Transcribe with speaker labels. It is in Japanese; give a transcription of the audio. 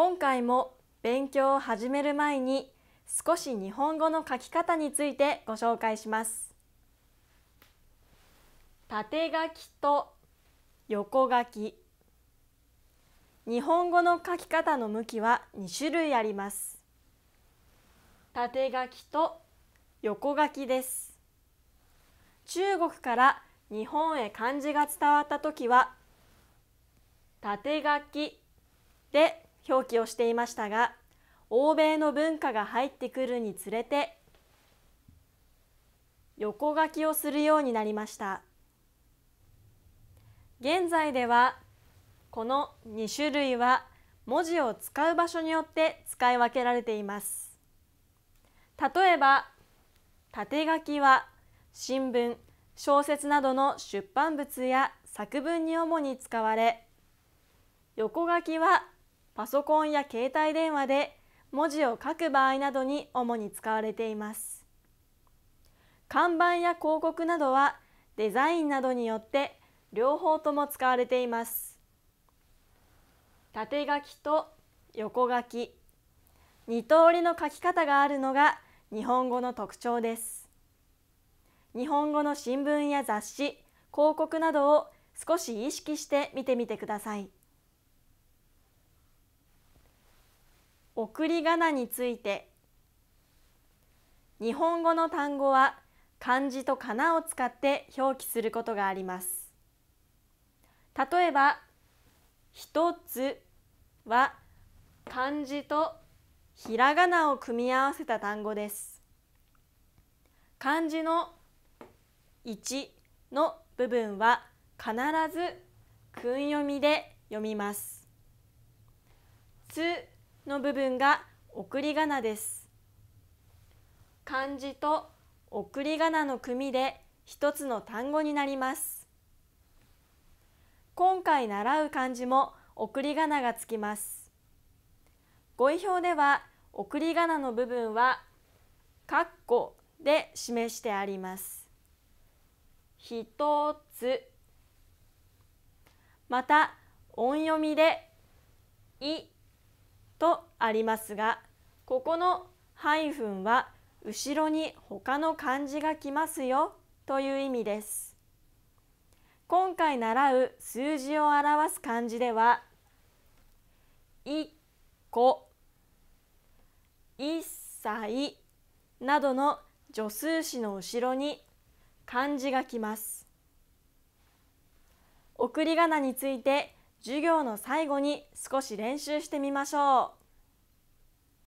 Speaker 1: 今回も勉強を始める前に少し日本語の書き方についてご紹介します縦書きと横書き日本語の書き方の向きは2種類あります縦書きと横書きです中国から日本へ漢字が伝わった時は縦書きで表記をしていましたが欧米の文化が入ってくるにつれて横書きをするようになりました現在ではこの2種類は文字を使う場所によって使い分けられています例えば縦書きは新聞小説などの出版物や作文に主に使われ横書きはパソコンや携帯電話で文字を書く場合などに主に使われています看板や広告などはデザインなどによって両方とも使われています縦書きと横書き2通りの書き方があるのが日本語の特徴です日本語の新聞や雑誌広告などを少し意識して見てみてください。送り仮名について日本語の単語は漢字と仮名を使って表記することがあります例えば一つは漢字とひらがなを組み合わせた単語です漢字の1の部分は必ず訓読みで読みます。つの部分が送り仮名です。漢字と送り仮名の組で一つの単語になります。今回習う漢字も送り仮名がつきます。語彙表では送り仮名の部分は括弧で示してあります。一つまた音読みで「い」とありますがここのハイフンは後ろに他の漢字が来ますよという意味です今回習う数字を表す漢字では1個1歳などの助数詞の後ろに漢字が来ます送り仮名について授業の最後に少し練習してみましょう。